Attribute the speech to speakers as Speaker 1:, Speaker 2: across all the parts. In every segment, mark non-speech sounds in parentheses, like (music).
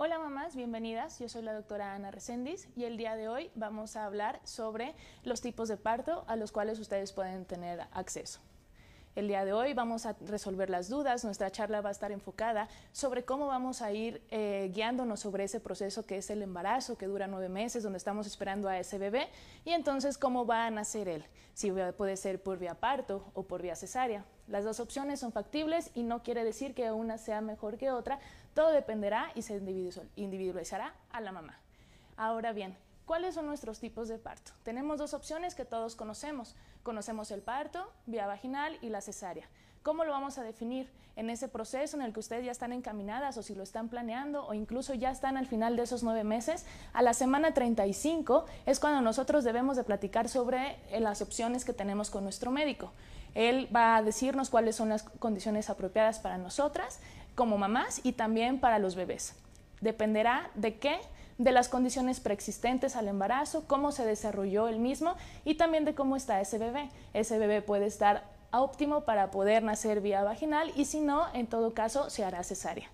Speaker 1: Hola mamás, bienvenidas. Yo soy la doctora Ana Reséndiz y el día de hoy vamos a hablar sobre los tipos de parto a los cuales ustedes pueden tener acceso. El día de hoy vamos a resolver las dudas, nuestra charla va a estar enfocada sobre cómo vamos a ir eh, guiándonos sobre ese proceso que es el embarazo, que dura nueve meses, donde estamos esperando a ese bebé, y entonces cómo va a nacer él, si puede ser por vía parto o por vía cesárea. Las dos opciones son factibles y no quiere decir que una sea mejor que otra, todo dependerá y se individualizará a la mamá. Ahora bien, ¿cuáles son nuestros tipos de parto? Tenemos dos opciones que todos conocemos. Conocemos el parto, vía vaginal y la cesárea. ¿Cómo lo vamos a definir en ese proceso en el que ustedes ya están encaminadas o si lo están planeando o incluso ya están al final de esos nueve meses? A la semana 35 es cuando nosotros debemos de platicar sobre eh, las opciones que tenemos con nuestro médico. Él va a decirnos cuáles son las condiciones apropiadas para nosotras como mamás y también para los bebés. Dependerá de qué, de las condiciones preexistentes al embarazo, cómo se desarrolló el mismo y también de cómo está ese bebé. Ese bebé puede estar óptimo para poder nacer vía vaginal y si no, en todo caso, se hará cesárea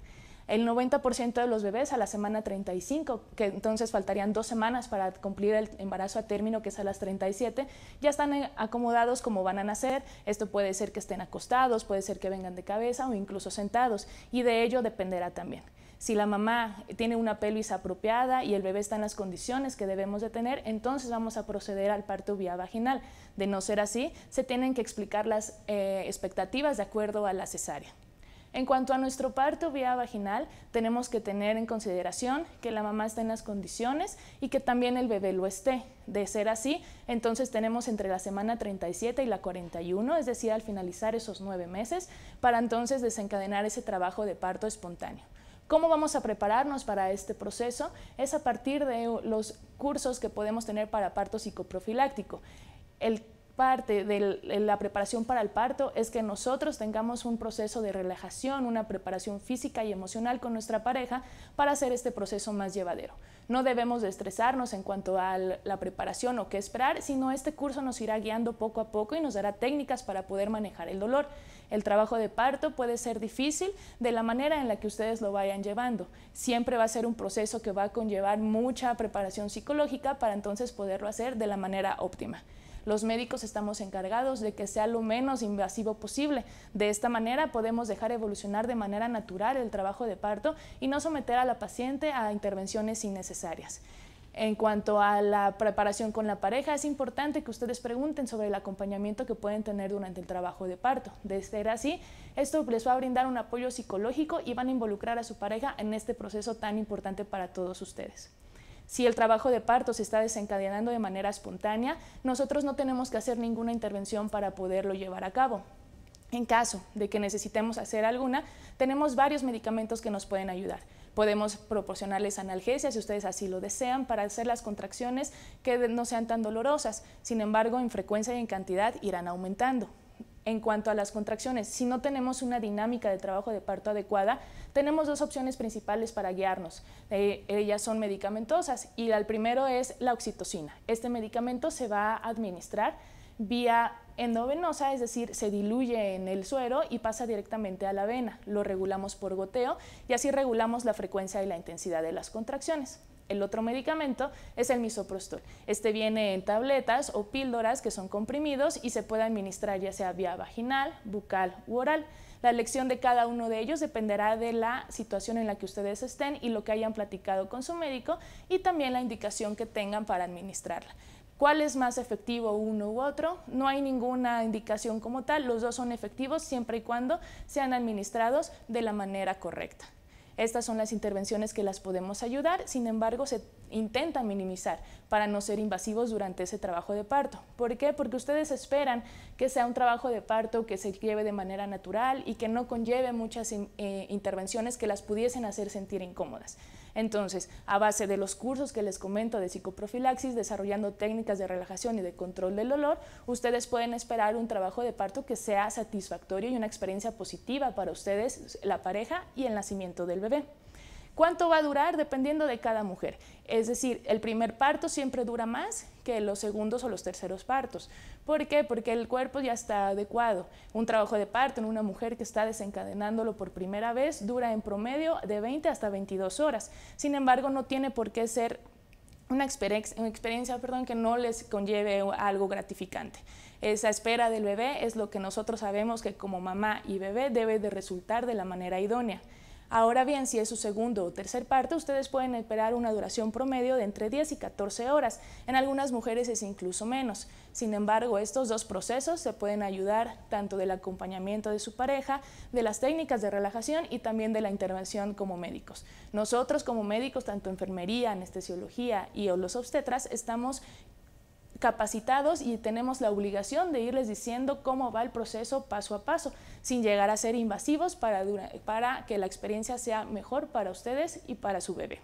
Speaker 1: el 90% de los bebés a la semana 35, que entonces faltarían dos semanas para cumplir el embarazo a término, que es a las 37, ya están eh, acomodados como van a nacer. Esto puede ser que estén acostados, puede ser que vengan de cabeza o incluso sentados, y de ello dependerá también. Si la mamá tiene una pelvis apropiada y el bebé está en las condiciones que debemos de tener, entonces vamos a proceder al parto vía vaginal. De no ser así, se tienen que explicar las eh, expectativas de acuerdo a la cesárea. En cuanto a nuestro parto vía vaginal, tenemos que tener en consideración que la mamá está en las condiciones y que también el bebé lo esté. De ser así, entonces tenemos entre la semana 37 y la 41, es decir, al finalizar esos nueve meses, para entonces desencadenar ese trabajo de parto espontáneo. ¿Cómo vamos a prepararnos para este proceso? Es a partir de los cursos que podemos tener para parto psicoprofiláctico. El parte de eh, la preparación para el parto es que nosotros tengamos un proceso de relajación, una preparación física y emocional con nuestra pareja para hacer este proceso más llevadero. No debemos de estresarnos en cuanto a la preparación o qué esperar, sino este curso nos irá guiando poco a poco y nos dará técnicas para poder manejar el dolor. El trabajo de parto puede ser difícil de la manera en la que ustedes lo vayan llevando. Siempre va a ser un proceso que va a conllevar mucha preparación psicológica para entonces poderlo hacer de la manera óptima. Los médicos estamos encargados de que sea lo menos invasivo posible. De esta manera podemos dejar evolucionar de manera natural el trabajo de parto y no someter a la paciente a intervenciones innecesarias. En cuanto a la preparación con la pareja, es importante que ustedes pregunten sobre el acompañamiento que pueden tener durante el trabajo de parto. De ser así, esto les va a brindar un apoyo psicológico y van a involucrar a su pareja en este proceso tan importante para todos ustedes. Si el trabajo de parto se está desencadenando de manera espontánea, nosotros no tenemos que hacer ninguna intervención para poderlo llevar a cabo. En caso de que necesitemos hacer alguna, tenemos varios medicamentos que nos pueden ayudar. Podemos proporcionarles analgesia si ustedes así lo desean para hacer las contracciones que no sean tan dolorosas. Sin embargo, en frecuencia y en cantidad irán aumentando en cuanto a las contracciones. Si no tenemos una dinámica de trabajo de parto adecuada, tenemos dos opciones principales para guiarnos. Eh, ellas son medicamentosas y el primero es la oxitocina. Este medicamento se va a administrar vía endovenosa, es decir, se diluye en el suero y pasa directamente a la vena. Lo regulamos por goteo y así regulamos la frecuencia y la intensidad de las contracciones. El otro medicamento es el misoprostol. Este viene en tabletas o píldoras que son comprimidos y se puede administrar ya sea vía vaginal, bucal u oral. La elección de cada uno de ellos dependerá de la situación en la que ustedes estén y lo que hayan platicado con su médico y también la indicación que tengan para administrarla. ¿Cuál es más efectivo uno u otro? No hay ninguna indicación como tal, los dos son efectivos siempre y cuando sean administrados de la manera correcta. Estas son las intervenciones que las podemos ayudar, sin embargo se intenta minimizar para no ser invasivos durante ese trabajo de parto. ¿Por qué? Porque ustedes esperan que sea un trabajo de parto que se lleve de manera natural y que no conlleve muchas eh, intervenciones que las pudiesen hacer sentir incómodas. Entonces, a base de los cursos que les comento de psicoprofilaxis, desarrollando técnicas de relajación y de control del olor, ustedes pueden esperar un trabajo de parto que sea satisfactorio y una experiencia positiva para ustedes, la pareja y el nacimiento del bebé. ¿Cuánto va a durar? Dependiendo de cada mujer. Es decir, el primer parto siempre dura más que los segundos o los terceros partos. ¿Por qué? Porque el cuerpo ya está adecuado. Un trabajo de parto en una mujer que está desencadenándolo por primera vez dura en promedio de 20 hasta 22 horas. Sin embargo, no tiene por qué ser una, experiencia, perdón, que no les conlleve algo gratificante. Esa espera del bebé es lo que nosotros sabemos que como mamá y bebé debe de resultar de la manera idónea. Ahora bien, si es su segundo o tercer parte, ustedes pueden esperar una duración promedio de entre 10 y 14 horas. En algunas mujeres es incluso menos. Sin embargo, estos dos procesos se pueden ayudar tanto del acompañamiento de su pareja, de las técnicas de relajación y también de la intervención como médicos. Nosotros como médicos, tanto enfermería, anestesiología y los obstetras, estamos capacitados y tenemos la obligación de irles diciendo cómo va el proceso paso a paso, sin llegar a ser invasivos para, para que la experiencia sea mejor para ustedes y para su bebé.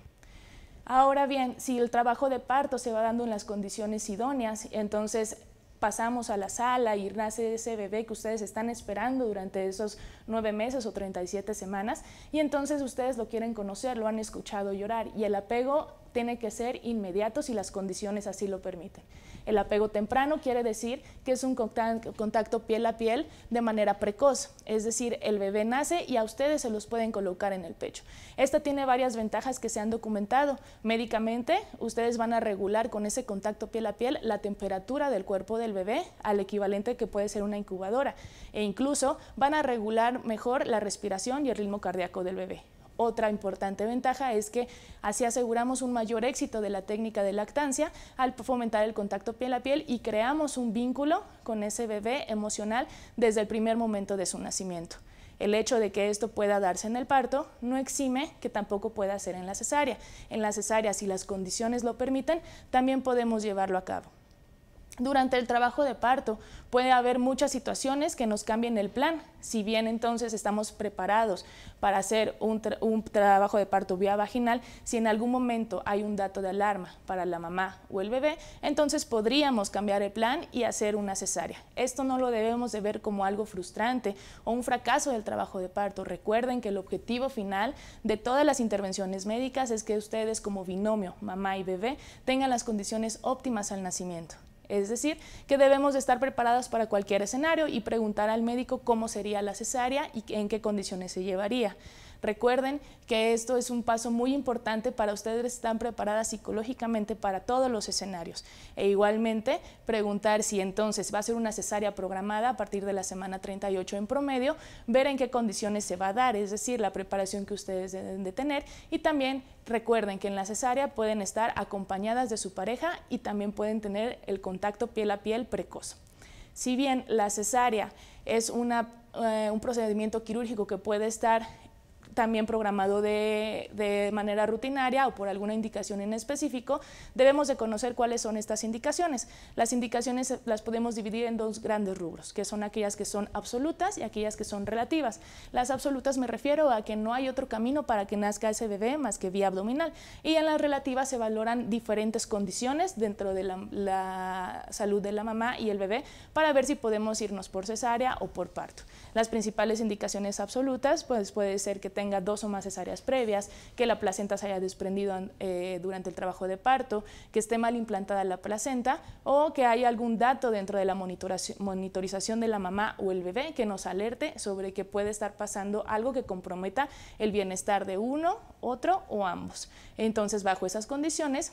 Speaker 1: Ahora bien, si el trabajo de parto se va dando en las condiciones idóneas, entonces pasamos a la sala y nace ese bebé que ustedes están esperando durante esos nueve meses o 37 semanas y entonces ustedes lo quieren conocer, lo han escuchado llorar y el apego tiene que ser inmediato si las condiciones así lo permiten. El apego temprano quiere decir que es un contacto piel a piel de manera precoz, es decir, el bebé nace y a ustedes se los pueden colocar en el pecho. Esta tiene varias ventajas que se han documentado. Médicamente, ustedes van a regular con ese contacto piel a piel la temperatura del cuerpo del bebé al equivalente que puede ser una incubadora e incluso van a regular mejor la respiración y el ritmo cardíaco del bebé. Otra importante ventaja es que así aseguramos un mayor éxito de la técnica de lactancia al fomentar el contacto piel a piel y creamos un vínculo con ese bebé emocional desde el primer momento de su nacimiento. El hecho de que esto pueda darse en el parto no exime que tampoco pueda ser en la cesárea. En la cesárea, si las condiciones lo permiten, también podemos llevarlo a cabo. Durante el trabajo de parto puede haber muchas situaciones que nos cambien el plan, si bien entonces estamos preparados para hacer un, trabajo de parto vía vaginal, si en algún momento hay un dato de alarma para la mamá o el bebé, entonces podríamos cambiar el plan y hacer una cesárea. Esto no lo debemos de ver como algo frustrante o un fracaso del trabajo de parto. Recuerden que el objetivo final de todas las intervenciones médicas es que ustedes como binomio, mamá y bebé, tengan las condiciones óptimas al nacimiento. Es decir, que debemos estar preparadas para cualquier escenario y preguntar al médico cómo sería la cesárea y en qué condiciones se llevaría. Recuerden que esto es un paso muy importante para ustedes, están preparadas psicológicamente para todos los escenarios. E igualmente, preguntar si entonces va a ser una cesárea programada a partir de la semana 38 en promedio, ver en qué condiciones se va a dar, es decir, la preparación que ustedes deben de tener y también Recuerden que en la cesárea pueden estar acompañadas de su pareja y también pueden tener el contacto piel a piel precoz. Si bien la cesárea es eh, un procedimiento quirúrgico que puede estar también programado de, de, manera rutinaria o por alguna indicación en específico, debemos de conocer cuáles son estas indicaciones. Las indicaciones las podemos dividir en dos grandes rubros, que son aquellas que son absolutas y aquellas que son relativas. Las absolutas me refiero a que no hay otro camino para que nazca ese bebé más que vía abdominal y en las relativas se valoran diferentes condiciones dentro de la, salud de la mamá y el bebé para ver si podemos irnos por cesárea o por parto. Las principales indicaciones absolutas pues puede ser que tenga dos o más cesáreas previas, que la placenta se haya desprendido eh, durante el trabajo de parto, que esté mal implantada la placenta o que haya algún dato dentro de la monitorización de la mamá o el bebé que nos alerte sobre que puede estar pasando algo que comprometa el bienestar de uno, otro o ambos. Entonces, bajo esas condiciones,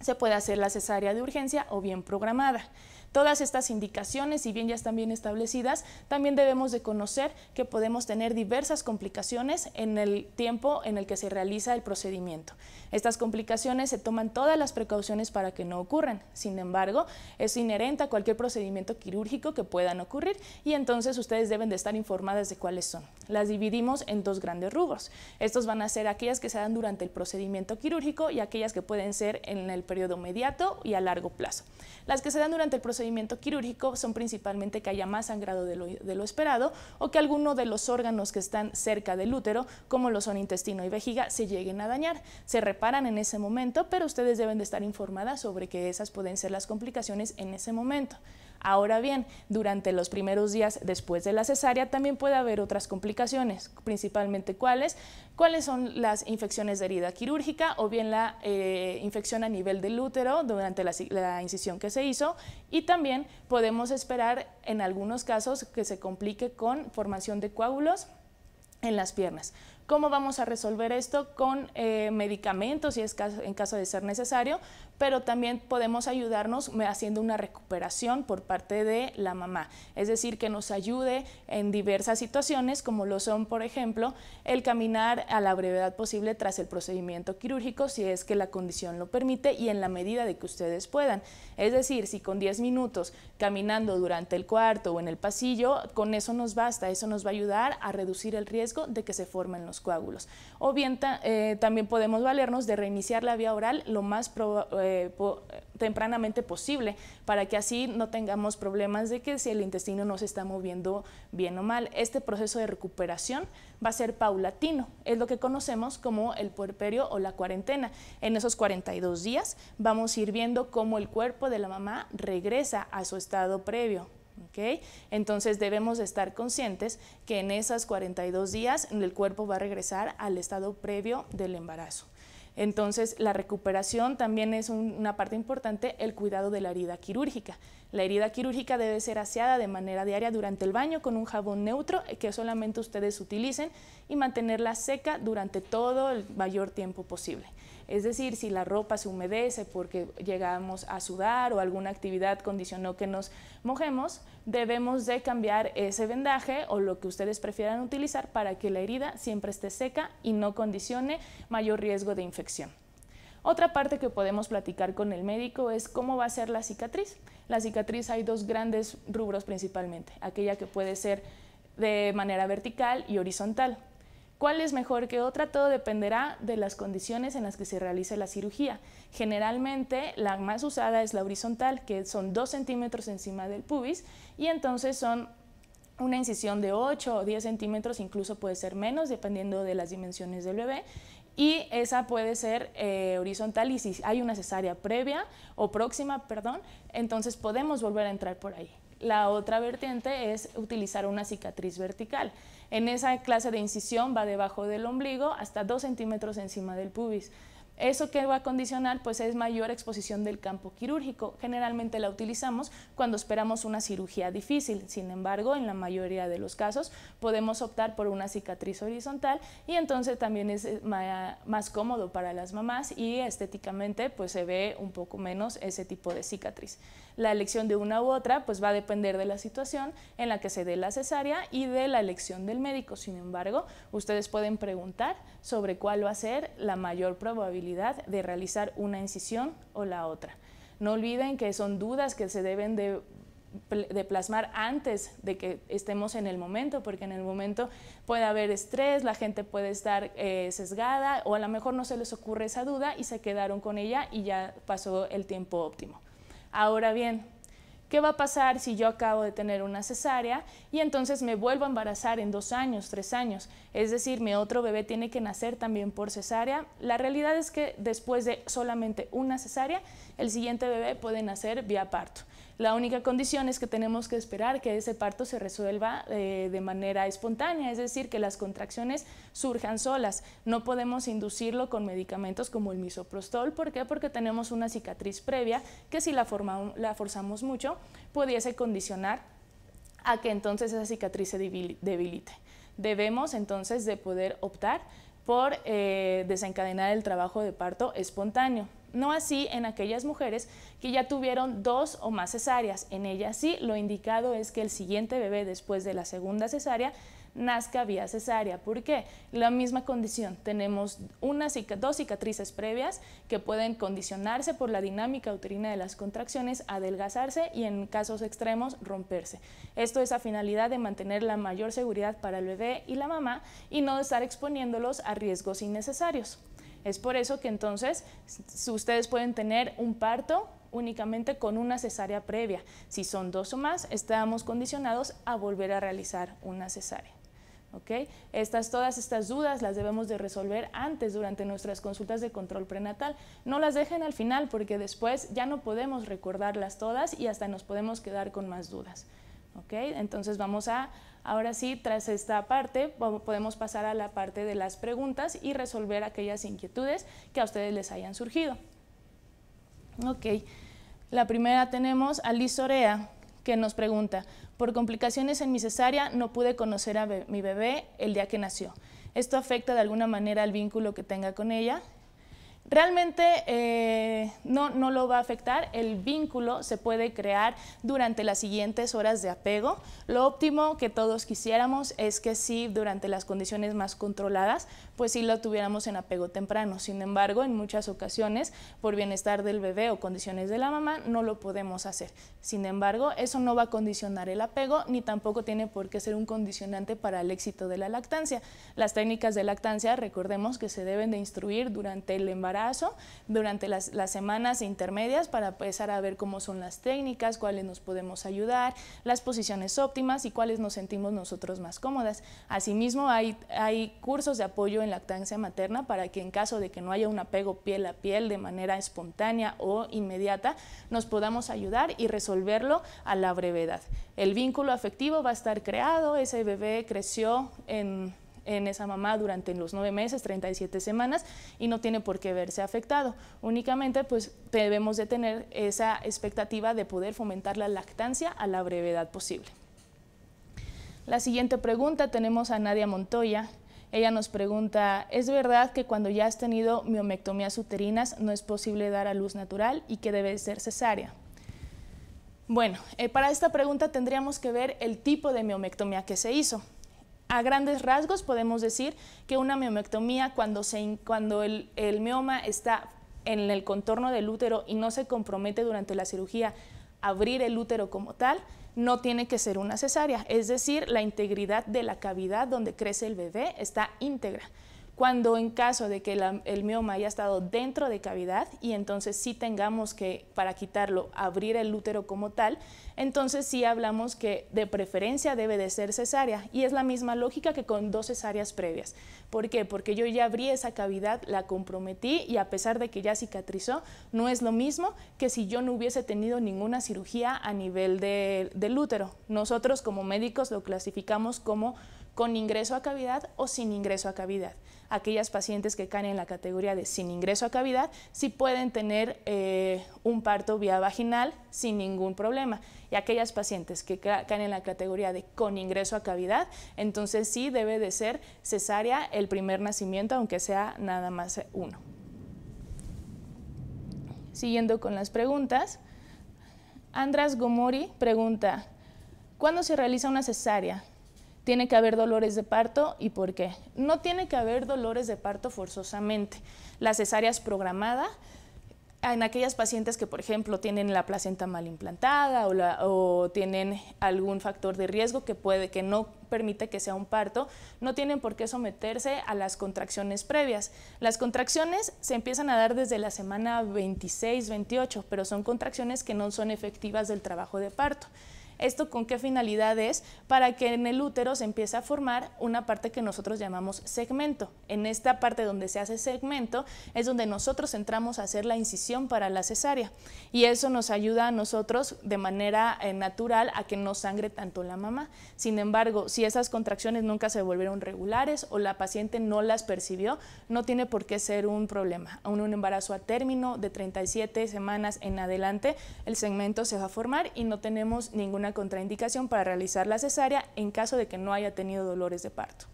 Speaker 1: se puede hacer la cesárea de urgencia o bien programada. Todas estas indicaciones, si bien ya están bien establecidas, también debemos de conocer que podemos tener diversas complicaciones en el tiempo en el que se realiza el procedimiento. Estas complicaciones se toman todas las precauciones para que no ocurran. Sin embargo, es inherente a cualquier procedimiento quirúrgico que puedan ocurrir y entonces ustedes deben de estar informadas de cuáles son. Las dividimos en dos grandes rubros. Estos van a ser aquellas que se dan durante el procedimiento quirúrgico y aquellas que pueden ser en el periodo inmediato y a largo plazo. Las que se dan durante el procedimiento procedimiento quirúrgico son principalmente que haya más sangrado de lo, esperado o que alguno de los órganos que están cerca del útero, como lo son intestino y vejiga, se lleguen a dañar. Se reparan en ese momento, pero ustedes deben de estar informadas sobre que esas pueden ser las complicaciones en ese momento. Ahora bien, durante los primeros días después de la cesárea también puede haber otras complicaciones, principalmente cuáles, cuáles son las infecciones de herida quirúrgica o bien la eh, infección a nivel del útero durante la incisión que se hizo y también podemos esperar en algunos casos que se complique con formación de coágulos en las piernas cómo vamos a resolver esto con eh, medicamentos si es en caso de ser necesario, pero también podemos ayudarnos haciendo una recuperación por parte de la mamá, es decir, que nos ayude en diversas situaciones como lo son, por ejemplo, el caminar a la brevedad posible tras el procedimiento quirúrgico si es que la condición lo permite y en la medida de que ustedes puedan. Es decir, si con 10 minutos caminando durante el cuarto o en el pasillo, con eso nos basta, eso nos va a ayudar a reducir el riesgo de que se formen los coágulos. O bien eh, también podemos valernos de reiniciar la vía oral lo más eh, tempranamente posible para que así no tengamos problemas de que si el intestino no se está moviendo bien o mal. Este proceso de recuperación va a ser paulatino, es lo que conocemos como el puerperio o la cuarentena. En esos 42 días vamos a ir viendo cómo el cuerpo de la mamá regresa a su estado previo. Entonces debemos estar conscientes que en esas 42 días el cuerpo va a regresar al estado previo del embarazo. Entonces, la recuperación también es una parte importante, el cuidado de la herida quirúrgica. La herida quirúrgica debe ser aseada de manera diaria durante el baño con un jabón neutro que solamente ustedes utilicen y mantenerla seca durante todo el mayor tiempo posible. Es decir, si la ropa se humedece porque llegamos a sudar o alguna actividad condicionó que nos mojemos, debemos de cambiar ese vendaje o lo que ustedes prefieran utilizar para que la herida siempre esté seca y no condicione mayor riesgo de infección. Otra parte que podemos platicar con el médico es cómo va a ser la cicatriz. La cicatriz hay dos grandes rubros principalmente, aquella que puede ser de manera vertical y horizontal. ¿Cuál es mejor que otra? Todo dependerá de las condiciones en las que se realice la cirugía. Generalmente la más usada es la horizontal, que son 2 centímetros encima del pubis y entonces son una incisión de 8 o 10 centímetros, incluso puede ser menos dependiendo de las dimensiones del bebé y esa puede ser eh, horizontal y si hay una cesárea previa o próxima, perdón, entonces podemos volver a entrar por ahí. La otra vertiente es utilizar una cicatriz vertical. En esa clase de incisión va debajo del ombligo hasta 2 centímetros encima del pubis. Eso que va a condicionar pues es mayor exposición del campo quirúrgico. Generalmente la utilizamos cuando esperamos una cirugía difícil. Sin embargo, en la mayoría de los casos podemos optar por una cicatriz horizontal y entonces también es eh, más cómodo para las mamás y estéticamente pues se ve un poco menos ese tipo de cicatriz. La elección de una u otra pues va a depender de la situación en la que se dé la cesárea y de la elección del médico. Sin embargo, ustedes pueden preguntar sobre cuál va a ser la mayor probabilidad de realizar una incisión o la otra. No olviden que son dudas que se deben de, plasmar antes de que estemos en el momento, porque en el momento puede haber estrés, la gente puede estar eh, sesgada o a lo mejor no se les ocurre esa duda y se quedaron con ella y ya pasó el tiempo óptimo. Ahora bien, ¿Qué va a pasar si yo acabo de tener una cesárea y entonces me vuelvo a embarazar en dos años, tres años? Es decir, mi otro bebé tiene que nacer también por cesárea. La realidad es que después de solamente una cesárea, el siguiente bebé puede nacer vía parto. La única condición es que tenemos que esperar que ese parto se resuelva eh, de manera espontánea, es decir, que las contracciones surjan solas. No podemos inducirlo con medicamentos como el misoprostol. ¿Por qué? Porque tenemos una cicatriz previa que si la, la forzamos mucho pudiese condicionar a que entonces esa cicatriz se debilite. Debemos entonces de poder optar por eh, desencadenar el trabajo de parto espontáneo. No así en aquellas mujeres que ya tuvieron dos o más cesáreas. En ellas sí, lo indicado es que el siguiente bebé después de la segunda cesárea nazca vía cesárea. ¿Por qué? La misma condición. Tenemos una, dos cicatrices previas que pueden condicionarse por la dinámica uterina de las contracciones, adelgazarse y en casos extremos romperse. Esto es a finalidad de mantener la mayor seguridad para el bebé y la mamá y no estar exponiéndolos a riesgos innecesarios. Es por eso que entonces ustedes pueden tener un parto únicamente con una cesárea previa. Si son dos o más, estamos condicionados a volver a realizar una cesárea. Estas, todas estas dudas las debemos de resolver antes durante nuestras consultas de control prenatal. No las dejen al final porque después ya no podemos recordarlas todas y hasta nos podemos quedar con más dudas. Entonces vamos a, ahora sí, tras esta parte, podemos pasar a la parte de las preguntas y resolver aquellas inquietudes que a ustedes les hayan surgido. Ok, la primera tenemos a Liz Orea, que nos pregunta, por complicaciones en mi cesárea no pude conocer a mi bebé el día que nació. ¿Esto afecta de alguna manera al vínculo que tenga con ella? Realmente eh, no, no lo va a afectar, el vínculo se puede crear durante las siguientes horas de apego. Lo óptimo que todos quisiéramos es que sí, durante las condiciones más controladas, pues si lo tuviéramos en apego temprano. Sin embargo, en muchas ocasiones, por bienestar del bebé o condiciones de la mamá, no lo podemos hacer. Sin embargo, eso no va a condicionar el apego ni tampoco tiene por qué ser un condicionante para el éxito de la lactancia. Las técnicas de lactancia, recordemos que se deben de instruir durante el embarazo, durante las, semanas intermedias para empezar a ver cómo son las técnicas, cuáles nos podemos ayudar, las posiciones óptimas y cuáles nos sentimos nosotros más cómodas. Asimismo, hay, hay cursos de apoyo en lactancia materna para que en caso de que no haya un apego piel a piel de manera espontánea o inmediata, nos podamos ayudar y resolverlo a la brevedad. El vínculo afectivo va a estar creado, ese bebé creció en en esa mamá durante los nueve meses, 37 semanas, y no tiene por qué verse afectado. Únicamente, pues debemos de tener esa expectativa de poder fomentar la lactancia a la brevedad posible. La siguiente pregunta tenemos a Nadia Montoya. Ella nos pregunta, ¿es verdad que cuando ya has tenido miomectomías uterinas no es posible dar a luz natural y que debe ser cesárea? Bueno, eh, para esta pregunta tendríamos que ver el tipo de miomectomía que se hizo. A grandes rasgos podemos decir que una miomectomía cuando, el, el mioma está en el contorno del útero y no se compromete durante la cirugía abrir el útero como tal, no tiene que ser una cesárea, es decir, la integridad de la cavidad donde crece el bebé está íntegra cuando en caso de que el mioma haya estado dentro de cavidad y entonces sí tengamos que, para quitarlo, abrir el útero como tal, entonces sí hablamos que de preferencia debe de ser cesárea y es la misma lógica que con dos cesáreas previas. ¿Por qué? Porque yo ya abrí esa cavidad, la comprometí y a pesar de que ya cicatrizó, no es lo mismo que si yo no hubiese tenido ninguna cirugía a nivel del útero. Nosotros como médicos lo clasificamos como con ingreso a cavidad o sin ingreso a cavidad. Aquellas pacientes que caen en la categoría de sin ingreso a cavidad sí pueden tener eh, un parto vía vaginal sin ningún problema. Y aquellas pacientes que caen en la categoría de con ingreso a cavidad, entonces sí debe de ser cesárea el primer nacimiento, aunque sea nada más uno. Siguiendo con las preguntas, Andras Gomori pregunta, ¿cuándo se realiza una cesárea? tiene que haber dolores de parto y por qué. No tiene que haber dolores de parto forzosamente. La cesárea es programada en aquellas pacientes que, por ejemplo, tienen la placenta mal implantada o, o tienen algún factor de riesgo que, puede, que no permite que sea un parto, no tienen por qué someterse a las contracciones previas. Las contracciones se empiezan a dar desde la semana 26, 28, pero son contracciones que no son efectivas del trabajo de parto. ¿Esto con qué finalidad es? Para que en el útero se empiece a formar una parte que nosotros llamamos segmento. En esta parte donde se hace segmento es donde nosotros entramos a hacer la incisión para la cesárea y eso nos ayuda a nosotros de manera eh, natural a que no sangre tanto la mamá. Sin embargo, si esas contracciones nunca se volvieron regulares o la paciente no las percibió, no tiene por qué ser un problema. Aún un embarazo a término de 37 semanas en adelante, el segmento se va a formar y no tenemos ninguna contraindicación para realizar la cesárea en caso de que no haya tenido dolores de parto.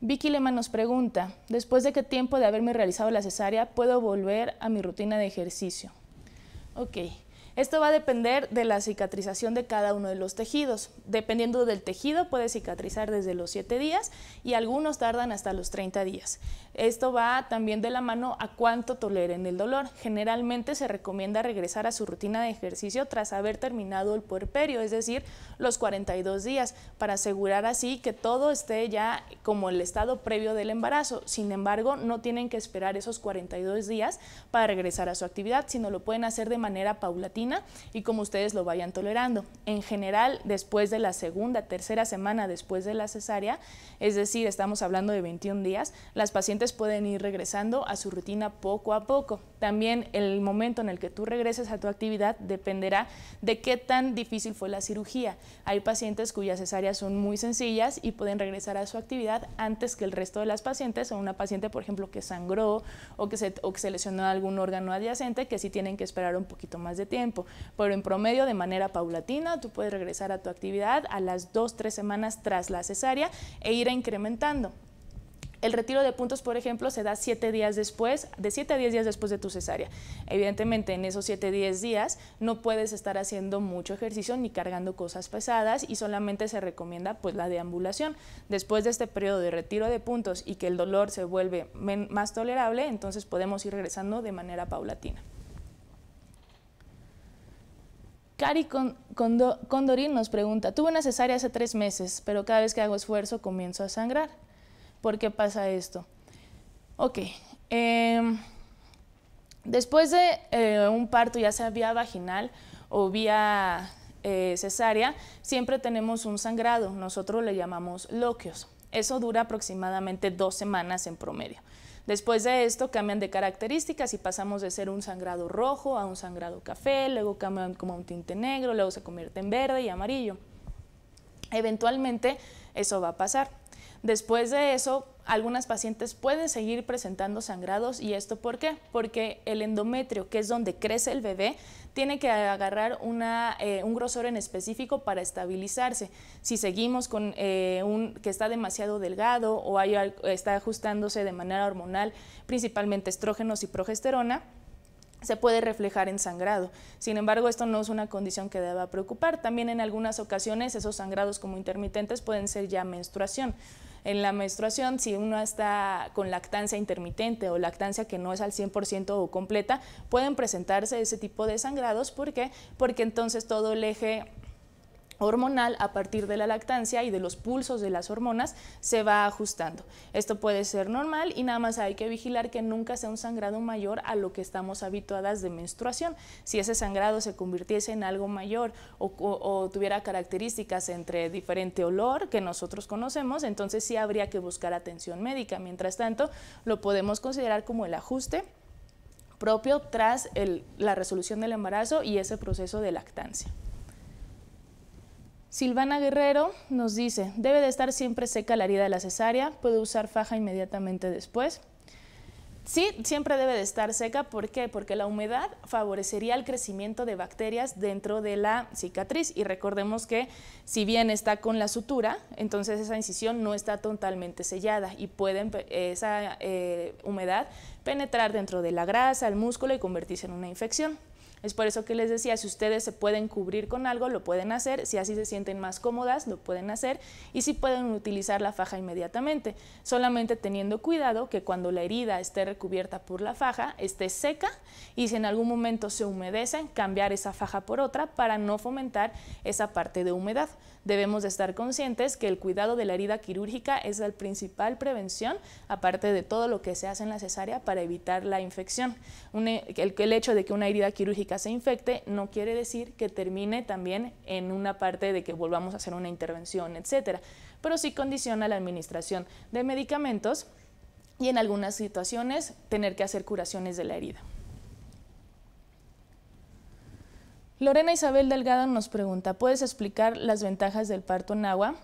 Speaker 1: Vicky Lema nos pregunta, después de qué tiempo de haberme realizado la cesárea, ¿puedo volver a mi rutina de ejercicio? Ok. Esto va a depender de la cicatrización de cada uno de los tejidos. Dependiendo del tejido puede cicatrizar desde los 7 días y algunos tardan hasta los 30 días. Esto va también de la mano a cuánto toleren el dolor. Generalmente se recomienda regresar a su rutina de ejercicio tras haber terminado el puerperio, es decir, los 42 días, para asegurar así que todo esté ya como el estado previo del embarazo. Sin embargo, no tienen que esperar esos 42 días para regresar a su actividad, sino lo pueden hacer de manera paulatina y como ustedes lo vayan tolerando. En general, después de la segunda, tercera semana después de la cesárea, es decir, estamos hablando de 21 días, las pacientes pueden ir regresando a su rutina poco a poco. También el momento en el que tú regreses a tu actividad dependerá de qué tan difícil fue la cirugía. Hay pacientes cuyas cesáreas son muy sencillas y pueden regresar a su actividad antes que el resto de las pacientes o una paciente, por ejemplo, que sangró o que se, o que se lesionó algún órgano adyacente que sí tienen que esperar un poquito más de tiempo pero en promedio de manera paulatina tú puedes regresar a tu actividad a las dos, tres semanas tras la cesárea e ir incrementando. El retiro de puntos, por ejemplo, se da siete días después, de 7 a 10 días después de tu cesárea. Evidentemente, en esos 7 a 10 días no puedes estar haciendo mucho ejercicio ni cargando cosas pesadas y solamente se recomienda pues la deambulación. Después de este periodo de retiro de puntos y que el dolor se vuelve más tolerable, entonces podemos ir regresando de manera paulatina. Cari Condorín nos pregunta, tuve una cesárea hace tres meses, pero cada vez que hago esfuerzo comienzo a sangrar. ¿Por qué pasa esto? Ok, em, después de eh, un parto, ya sea vía vaginal o vía eh, cesárea, siempre tenemos un sangrado, nosotros le llamamos loquios. Eso dura aproximadamente dos semanas en promedio. Después de esto cambian de características y pasamos de ser un sangrado rojo a un sangrado café, luego cambian como a un tinte negro, luego se convierte en verde y amarillo. Eventualmente eso va a pasar. Después de eso, algunas pacientes pueden seguir presentando sangrados y esto ¿por qué? Porque el endometrio, que es donde crece el bebé, tiene que agarrar eh, un grosor en específico para estabilizarse. Si seguimos con eh, un que está demasiado delgado o está ajustándose de manera hormonal, principalmente estrógenos y progesterona, se puede reflejar en sangrado. Sin embargo, esto no es una condición que deba preocupar. También en algunas ocasiones esos sangrados como intermitentes pueden ser ya menstruación en la menstruación, si uno está con lactancia intermitente o lactancia que no es al 100% o completa, pueden presentarse ese tipo de sangrados. ¿Por qué? Porque entonces todo el eje hormonal a partir de la lactancia y de los pulsos de las hormonas se va ajustando. Esto puede ser normal y nada más hay que vigilar que nunca sea un sangrado mayor a lo que estamos habituadas de menstruación. Si ese sangrado se convirtiese en algo mayor o, tuviera características entre diferente olor que nosotros conocemos, entonces sí habría que buscar atención médica. Mientras tanto, lo podemos considerar como el ajuste propio tras la resolución del embarazo y ese proceso de lactancia. Silvana Guerrero nos dice, debe de estar siempre seca la herida de la cesárea, puede usar faja inmediatamente después. Sí, siempre debe de estar seca. ¿Por qué? Porque la humedad favorecería el crecimiento de bacterias dentro de la cicatriz. Y recordemos que si bien está con la sutura, entonces esa incisión no está totalmente sellada y puede esa eh, humedad penetrar dentro de la grasa, el músculo y convertirse en una infección. Es por eso que les decía, si ustedes se pueden cubrir con algo, lo pueden hacer, si así se sienten más cómodas, lo pueden hacer y si pueden utilizar la faja inmediatamente, solamente teniendo cuidado que cuando la herida esté recubierta por la faja, esté seca y si en algún momento se humedecen, cambiar esa faja por otra para no fomentar esa parte de humedad. Debemos estar conscientes que el cuidado de la herida quirúrgica es la principal prevención, aparte de todo lo que se hace en la cesárea para evitar la infección. Eh, el, el hecho de que una herida quirúrgica se infecte no quiere decir que termine también en una parte de que volvamos a hacer una intervención, etcétera, pero sí condiciona la administración de medicamentos y en algunas situaciones tener que hacer curaciones de la herida. Lorena Isabel Delgado nos pregunta, ¿puedes explicar las ventajas del parto en agua?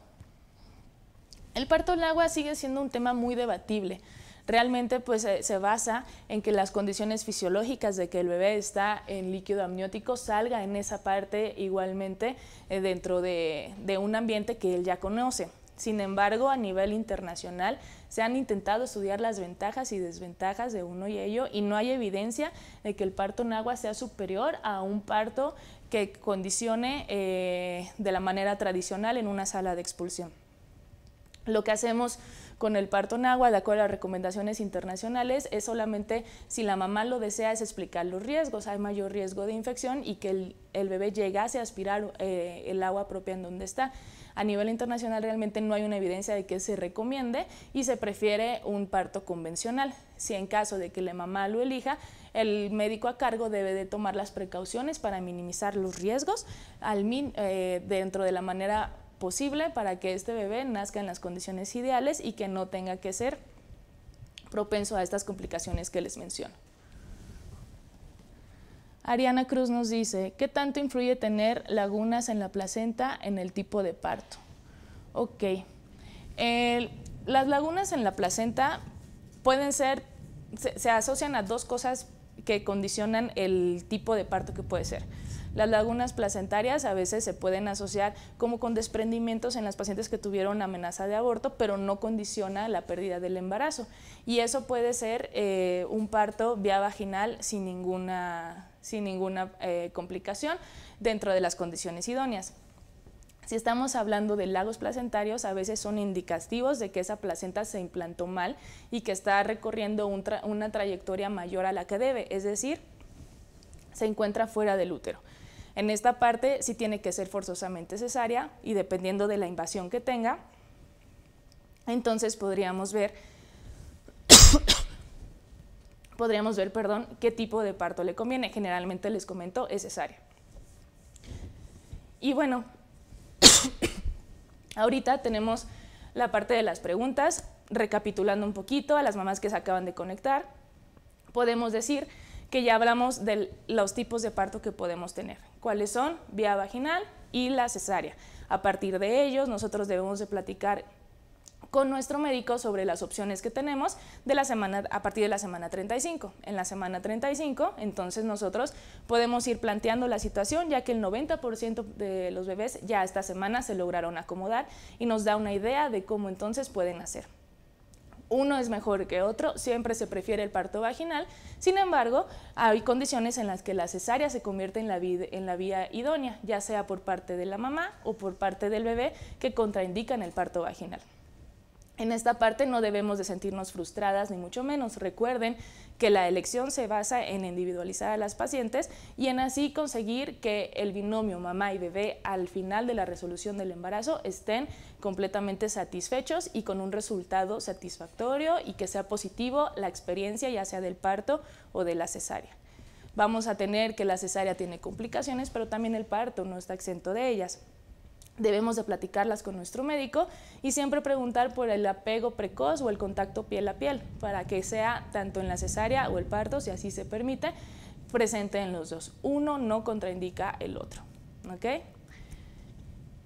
Speaker 1: El parto en agua sigue siendo un tema muy debatible. Realmente pues eh, se basa en que las condiciones fisiológicas de que el bebé está en líquido amniótico salga en esa parte igualmente eh, dentro de un ambiente que él ya conoce. Sin embargo, a nivel internacional se han intentado estudiar las ventajas y desventajas de uno y ello y no hay evidencia de que el parto en agua sea superior a un parto que condicione eh, de la manera tradicional en una sala de expulsión. Lo que hacemos con el parto en agua, de acuerdo a las recomendaciones internacionales, es solamente si la mamá lo desea, es explicar los riesgos. Hay mayor riesgo de infección y que el, bebé llegase a aspirar eh, el agua propia en donde está. A nivel internacional realmente no hay una evidencia de que se recomiende y se prefiere un parto convencional. Si en caso de que la mamá lo elija, el médico a cargo debe de tomar las precauciones para minimizar los riesgos eh, dentro de la manera posible para que este bebé nazca en las condiciones ideales y que no tenga que ser propenso a estas complicaciones que les menciono. Ariana Cruz nos dice, ¿qué tanto influye tener lagunas en la placenta en el tipo de parto? Ok, las lagunas en la placenta pueden ser, se asocian a dos cosas que condicionan el tipo de parto que puede ser. Las lagunas placentarias a veces se pueden asociar como con desprendimientos en las pacientes que tuvieron amenaza de aborto, pero no condiciona la pérdida del embarazo. Y eso puede ser eh, un parto vía vaginal sin ninguna, eh, complicación dentro de las condiciones idóneas. Si estamos hablando de lagos placentarios, a veces son indicativos de que esa placenta se implantó mal y que está recorriendo una trayectoria mayor a la que debe, es decir, se encuentra fuera del útero. En esta parte sí tiene que ser forzosamente cesárea y dependiendo de la invasión que tenga, entonces podríamos ver, (coughs) podríamos ver, perdón, qué tipo de parto le conviene. Generalmente les comento es cesárea. Y bueno, (coughs) ahorita tenemos la parte de las preguntas, recapitulando un poquito a las mamás que se acaban de conectar. Podemos decir que ya hablamos de los tipos de parto que podemos tener. ¿Cuáles son? Vía vaginal y la cesárea. A partir de ellos, nosotros debemos de platicar con nuestro médico sobre las opciones que tenemos de la semana, a partir de la semana 35. En la semana 35, entonces nosotros podemos ir planteando la situación, ya que el 90% de los bebés ya esta semana se lograron acomodar y nos da una idea de cómo entonces pueden hacer uno es mejor que otro, siempre se prefiere el parto vaginal, sin embargo, hay condiciones en las que la cesárea se convierte en la, vía idónea, ya sea por parte de la mamá o por parte del bebé, que contraindican el parto vaginal. En esta parte no debemos de sentirnos frustradas, ni mucho menos. Recuerden que la elección se basa en individualizar a las pacientes y en así conseguir que el binomio mamá y bebé al final de la resolución del embarazo estén completamente satisfechos y con un resultado satisfactorio y que sea positivo la experiencia ya sea del parto o de la cesárea vamos a tener que la cesárea tiene complicaciones, pero también el parto no está exento de ellas. Debemos de platicarlas con nuestro médico y siempre preguntar por el apego precoz o el contacto piel a piel para que sea tanto en la cesárea o el parto, si así se permite, presente en los dos. Uno no contraindica el otro.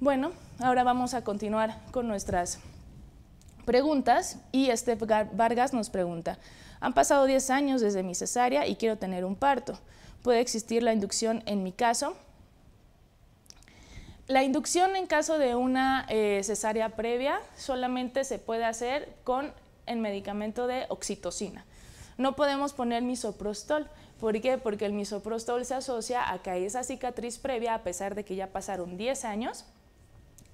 Speaker 1: Bueno, ahora vamos a continuar con nuestras preguntas y Steph Vargas nos pregunta, han pasado 10 años desde mi cesárea y quiero tener un parto. ¿Puede existir la inducción en mi caso? La inducción en caso de una eh, cesárea previa solamente se puede hacer con el medicamento de oxitocina. No podemos poner misoprostol. ¿Por qué? Porque el misoprostol se asocia a que esa cicatriz previa, a pesar de que ya pasaron 10 años,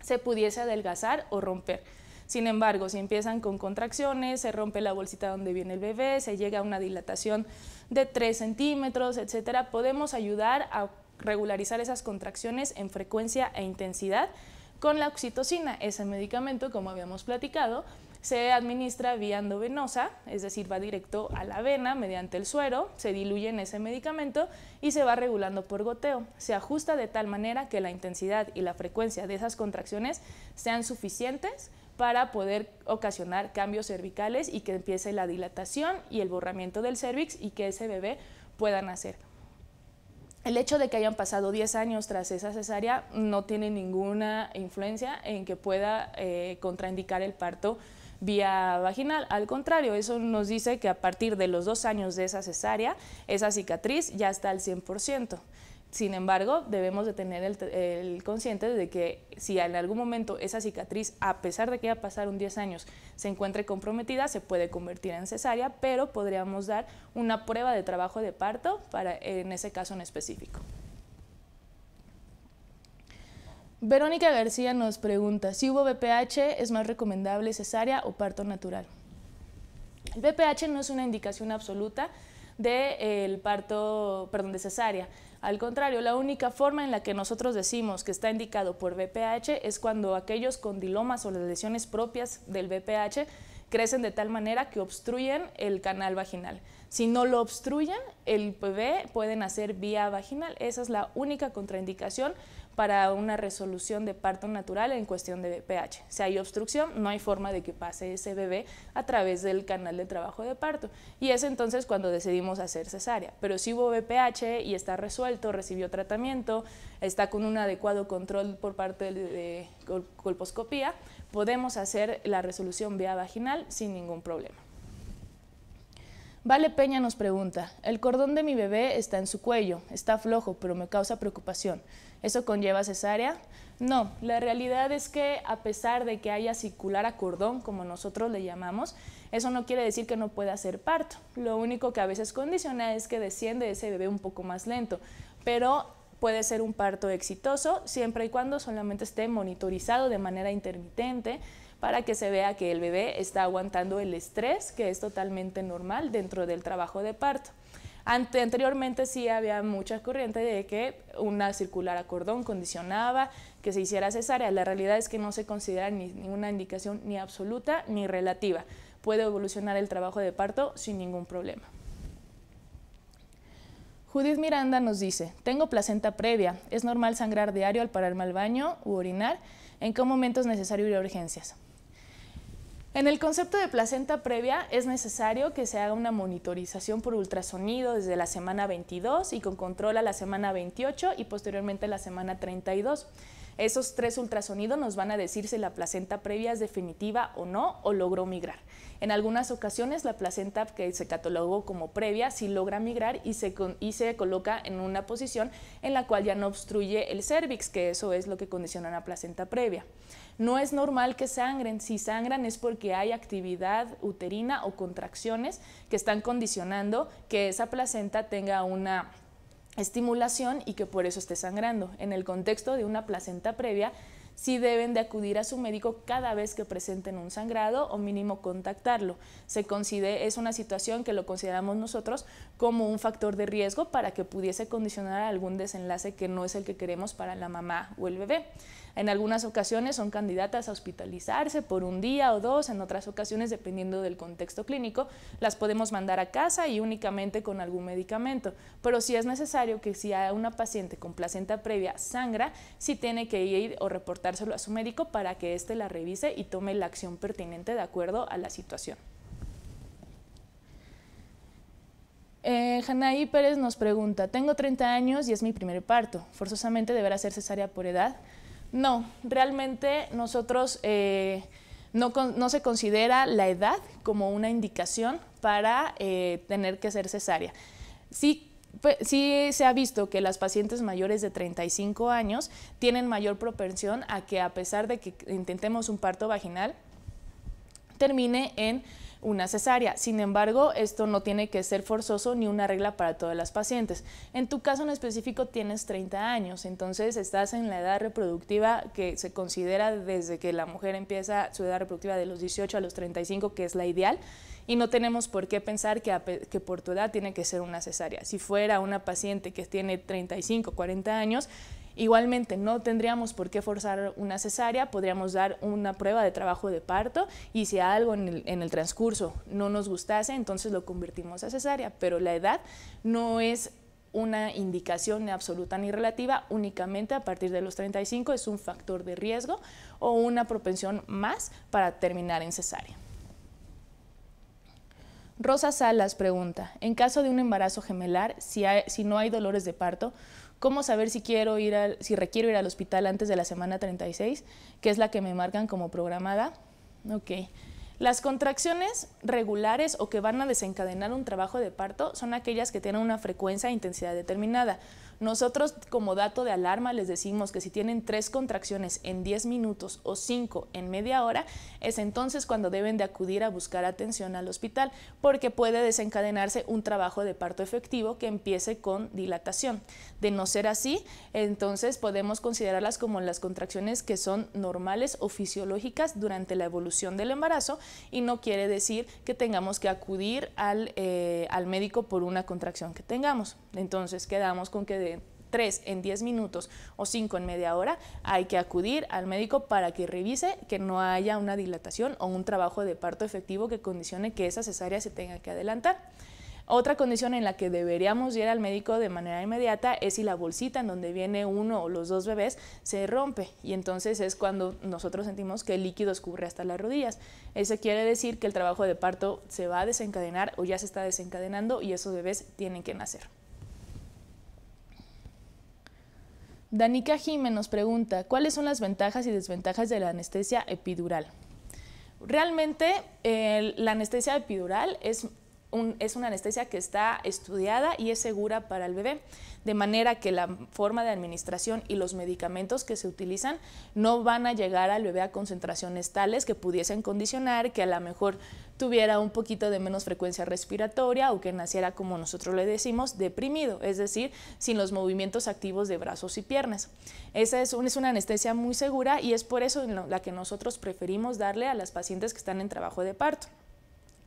Speaker 1: se pudiese adelgazar o romper. Sin embargo, si empiezan con contracciones, se rompe la bolsita donde viene el bebé, se llega a una dilatación de 3 centímetros, etcétera, podemos ayudar a regularizar esas contracciones en frecuencia e intensidad con la oxitocina. Ese medicamento, como habíamos platicado, se administra vía endovenosa, es decir, va directo a la vena mediante el suero, se diluye en ese medicamento y se va regulando por goteo. Se ajusta de tal manera que la intensidad y la frecuencia de esas contracciones sean suficientes para poder ocasionar cambios cervicales y que empiece la dilatación y el borramiento del cervix y que ese bebé pueda nacer el hecho de que hayan pasado 10 años tras esa cesárea no tiene ninguna influencia en que pueda eh, contraindicar el parto vía vaginal. Al contrario, eso nos dice que a partir de los dos años de esa cesárea, esa cicatriz ya está al 100%. Sin embargo, debemos de tener el, consciente de que si en algún momento esa cicatriz, a pesar de que ya pasaron 10 años, se encuentre comprometida, se puede convertir en cesárea, pero podríamos dar una prueba de trabajo de parto en ese caso en específico. Verónica García nos pregunta, si hubo BPH, ¿es más recomendable cesárea o parto natural? El BPH no es una indicación absoluta del parto, perdón, de cesárea. Al contrario, la única forma en la que nosotros decimos que está indicado por BPH es cuando aquellos condilomas o las lesiones propias del BPH crecen de tal manera que obstruyen el canal vaginal. Si no lo obstruyen, el bebé puede hacer vía vaginal. Esa es la única contraindicación para una resolución de parto natural en cuestión de pH. Si hay obstrucción, no hay forma de que pase ese bebé a través del canal de trabajo de parto. Y es entonces cuando decidimos hacer cesárea. Pero si hubo BPH y está resuelto, recibió tratamiento, está con un adecuado control por parte de colposcopía, podemos hacer la resolución vía vaginal sin ningún problema. Vale Peña nos pregunta, el cordón de mi bebé está en su cuello, está flojo, pero me causa preocupación. ¿Eso conlleva cesárea? No, la realidad es que a pesar de que haya circular a cordón, como nosotros le llamamos, eso no quiere decir que no pueda ser parto. Lo único que a veces condiciona es que desciende ese bebé un poco más lento, pero puede ser un parto exitoso siempre y cuando solamente esté monitorizado de manera intermitente para que se vea que el bebé está aguantando el estrés, que es totalmente normal dentro del trabajo de parto anteriormente sí había mucha corriente de que una circular acordón condicionaba que se hiciera cesárea. La realidad es que no se considera ni, ninguna indicación ni absoluta ni relativa. Puede evolucionar el trabajo de parto sin ningún problema. Judith Miranda nos dice, tengo placenta previa, es normal sangrar diario al pararme al baño u orinar, ¿en qué momento es necesario ir a urgencias? En el concepto de placenta previa es necesario que se haga una monitorización por ultrasonido desde la semana 22 y con control a la semana 28 y posteriormente la semana 32. Esos tres ultrasonidos nos van a decir si la placenta previa es definitiva o no o logró migrar. En algunas ocasiones la placenta que se catalogó como previa sí logra migrar y se, coloca en una posición en la cual ya no obstruye el cervix, que eso es lo que condiciona la placenta previa. No es normal que sangren. Si sangran es porque hay actividad uterina o contracciones que están condicionando que esa placenta tenga una estimulación y que por eso esté sangrando. En el contexto de una placenta previa, sí deben de acudir a su médico cada vez que presenten un sangrado o mínimo contactarlo. Se considera, es una situación que lo consideramos nosotros como un factor de riesgo para que pudiese condicionar algún desenlace que no es el que queremos para la mamá o el bebé. En algunas ocasiones son candidatas a hospitalizarse por un día o dos, en otras ocasiones, dependiendo del contexto clínico, las podemos mandar a casa y únicamente con algún medicamento. Pero si es necesario que si hay una paciente con placenta previa sangra, si sí tiene que ir o reportárselo a su médico para que éste la revise y tome la acción pertinente de acuerdo a la situación. Eh, Janaí Pérez nos pregunta, tengo 30 años y es mi primer parto, forzosamente deberá ser cesárea por edad. No, realmente nosotros eh, no, se considera la edad como una indicación para eh, tener que ser cesárea. Sí, sí se ha visto que las pacientes mayores de 35 años tienen mayor propensión a que a pesar de que intentemos un parto vaginal, termine en una cesárea. Sin embargo, esto no tiene que ser forzoso ni una regla para todas las pacientes. En tu caso en específico tienes 30 años, entonces estás en la edad reproductiva que se considera desde que la mujer empieza su edad reproductiva de los 18 a los 35, que es la ideal, y no tenemos por qué pensar que, por tu edad tiene que ser una cesárea. Si fuera una paciente que tiene 35, 40 años, Igualmente, no tendríamos por qué forzar una cesárea, podríamos dar una prueba de trabajo de parto y si algo en el, transcurso no nos gustase, entonces lo convertimos a cesárea, pero la edad no es una indicación absoluta ni relativa, únicamente a partir de los 35 es un factor de riesgo o una propensión más para terminar en cesárea. Rosa Salas pregunta, en caso de un embarazo gemelar, si no hay dolores de parto, cómo saber si quiero ir al, si requiero ir al hospital antes de la semana 36, que es la que me marcan como programada. Las contracciones regulares o que van a desencadenar un trabajo de parto son aquellas que tienen una frecuencia e intensidad determinada. Nosotros como dato de alarma les decimos que si tienen tres contracciones en 10 minutos o cinco en media hora, es entonces cuando deben de acudir a buscar atención al hospital porque puede desencadenarse un trabajo de parto efectivo que empiece con dilatación. De no ser así, entonces podemos considerarlas como las contracciones que son normales o fisiológicas durante la evolución del embarazo y no quiere decir que tengamos que acudir al, eh, al médico por una contracción que tengamos. Entonces quedamos con que 3 en 10 minutos o 5 en media hora, hay que acudir al médico para que revise que no haya una dilatación o un trabajo de parto efectivo que condicione que esa cesárea se tenga que adelantar. Otra condición en la que deberíamos ir al médico de manera inmediata es si la bolsita en donde viene uno o los dos bebés se rompe y entonces es cuando nosotros sentimos que el líquido escurre hasta las rodillas. Eso quiere decir que el trabajo de parto se va a desencadenar o ya se está desencadenando y esos bebés tienen que nacer. Danica Jiménez nos pregunta, ¿cuáles son las ventajas y desventajas de la anestesia epidural? Realmente la anestesia epidural es es una anestesia que está estudiada y es segura para el bebé, de manera que la forma de administración y los medicamentos que se utilizan no van a llegar al bebé a concentraciones tales que pudiesen condicionar que a lo mejor tuviera un poquito de menos frecuencia respiratoria o que naciera, como nosotros le decimos, deprimido, es decir, sin los movimientos activos de brazos y piernas. Esa es una anestesia muy segura y es por eso la que nosotros preferimos darle a las pacientes que están en trabajo de parto.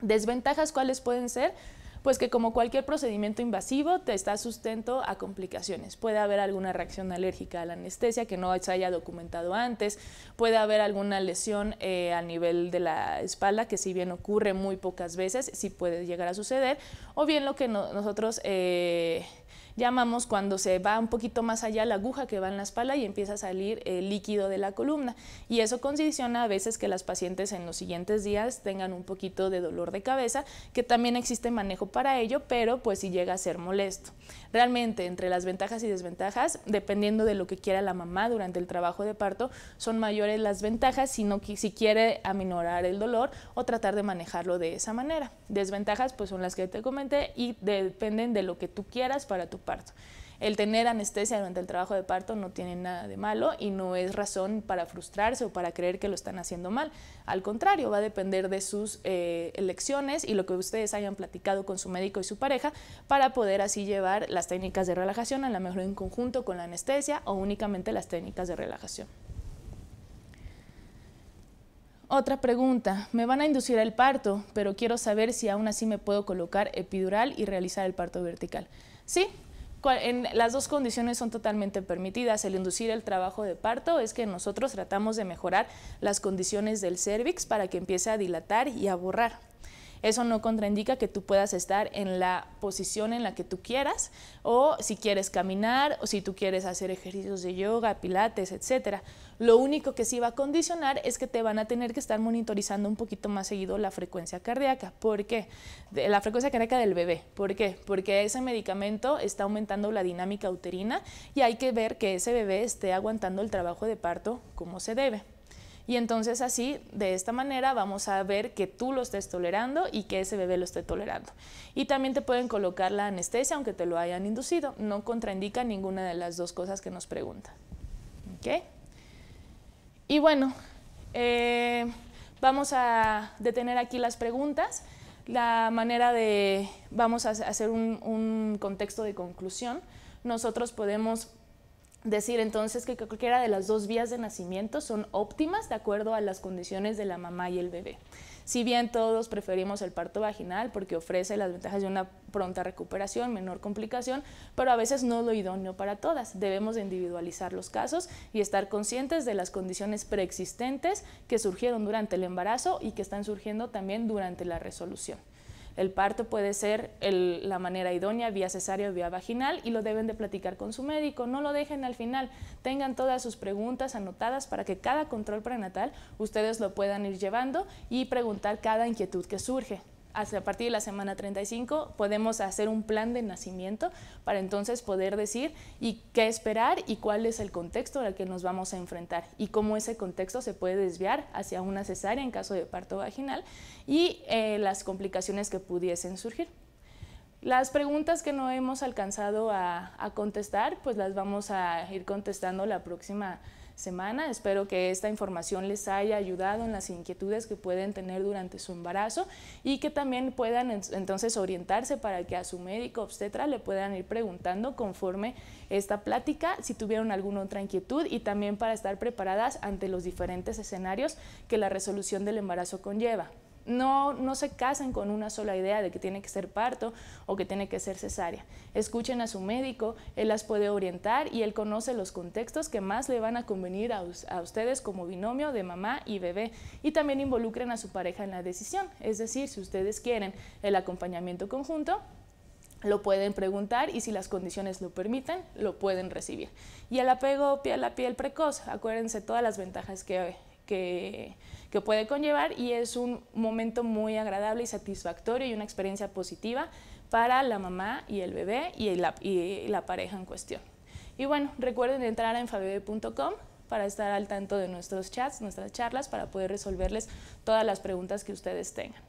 Speaker 1: Desventajas, ¿cuáles pueden ser? Pues que como cualquier procedimiento invasivo te está sustento a complicaciones. Puede haber alguna reacción alérgica a la anestesia que no se haya documentado antes, puede haber alguna lesión eh, al a nivel de la espalda que si bien ocurre muy pocas veces, sí puede llegar a suceder, o bien lo que nosotros... Eh, llamamos cuando se va un poquito más allá la aguja que va en la espalda y empieza a salir el líquido de la columna. Y eso condiciona a veces que las pacientes en los siguientes días tengan un poquito de dolor de cabeza, que también existe manejo para ello, pero pues si llega a ser molesto. Realmente, entre las ventajas y desventajas, dependiendo de lo que quiera la mamá durante el trabajo de parto, son mayores las ventajas si, no, si quiere aminorar el dolor o tratar de manejarlo de esa manera. Desventajas pues son las que te comenté y dependen de lo que tú quieras para tu parto. El tener anestesia durante el trabajo de parto no tiene nada de malo y no es razón para frustrarse o para creer que lo están haciendo mal. Al contrario, va a depender de sus eh, elecciones y lo que ustedes hayan platicado con su médico y su pareja para poder así llevar las técnicas de relajación a lo mejor en conjunto con la anestesia o únicamente las técnicas de relajación. Otra pregunta, me van a inducir al parto, pero quiero saber si aún así me puedo colocar epidural y realizar el parto vertical. Sí, en las dos condiciones son totalmente permitidas. El inducir el trabajo de parto es que nosotros tratamos de mejorar las condiciones del cervix para que empiece a dilatar y a borrar. Eso no contraindica que tú puedas estar en la posición en la que tú quieras o si quieres caminar o si tú quieres hacer ejercicios de yoga, pilates, etcétera. Lo único que sí va a condicionar es que te van a tener que estar monitorizando un poquito más seguido la frecuencia cardíaca. ¿Por qué? la frecuencia cardíaca del bebé. ¿Por qué? Porque ese medicamento está aumentando la dinámica uterina y hay que ver que ese bebé esté aguantando el trabajo de parto como se debe. Y entonces así, de esta manera, vamos a ver que tú lo estés tolerando y que ese bebé lo esté tolerando. Y también te pueden colocar la anestesia, aunque te lo hayan inducido. No contraindica ninguna de las dos cosas que nos preguntan. ¿Ok? Y bueno, eh, vamos a detener aquí las preguntas. La manera de, vamos a hacer un contexto de conclusión. Nosotros podemos decir entonces que cualquiera de las dos vías de nacimiento son óptimas de acuerdo a las condiciones de la mamá y el bebé. Si bien todos preferimos el parto vaginal porque ofrece las ventajas de una pronta recuperación, menor complicación, pero a veces no lo idóneo para todas. Debemos individualizar los casos y estar conscientes de las condiciones preexistentes que surgieron durante el embarazo y que están surgiendo también durante la resolución. El parto puede ser la manera idónea, vía cesárea o vía vaginal, y lo deben de platicar con su médico. No lo dejen al final. Tengan todas sus preguntas anotadas para que cada control prenatal ustedes lo puedan ir llevando y preguntar cada inquietud que surge a partir de la semana 35 podemos hacer un plan de nacimiento para entonces poder decir y qué esperar y cuál es el contexto al que nos vamos a enfrentar y cómo ese contexto se puede desviar hacia una cesárea en caso de parto vaginal y eh, las complicaciones que pudiesen surgir. Las preguntas que no hemos alcanzado a, a contestar, pues las vamos a ir contestando la próxima semana. Espero que esta información les haya ayudado en las inquietudes que pueden tener durante su embarazo y que también puedan entonces orientarse para que a su médico obstetra le puedan ir preguntando conforme esta plática si tuvieron alguna otra inquietud y también para estar preparadas ante los diferentes escenarios que la resolución del embarazo conlleva no, no se casen con una sola idea de que tiene que ser parto o que tiene que ser cesárea. Escuchen a su médico, él las puede orientar y él conoce los contextos que más le van a convenir a, ustedes como binomio de mamá y bebé. Y también involucren a su pareja en la decisión. Es decir, si ustedes quieren el acompañamiento conjunto, lo pueden preguntar y si las condiciones lo permiten, lo pueden recibir. Y el apego piel a piel precoz, acuérdense todas las ventajas que, que que puede conllevar y es un momento muy agradable y satisfactorio y una experiencia positiva para la mamá y el bebé y la, pareja en cuestión. Y bueno, recuerden entrar a enfabebe.com para estar al tanto de nuestros chats, nuestras charlas, para poder resolverles todas las preguntas que ustedes tengan.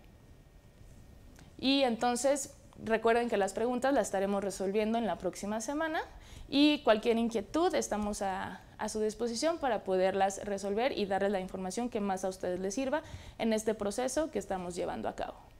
Speaker 1: Y entonces, recuerden que las preguntas las estaremos resolviendo en la próxima semana y cualquier inquietud estamos a, a su disposición para poderlas resolver y darles la información que más a ustedes les sirva en este proceso que estamos llevando a cabo.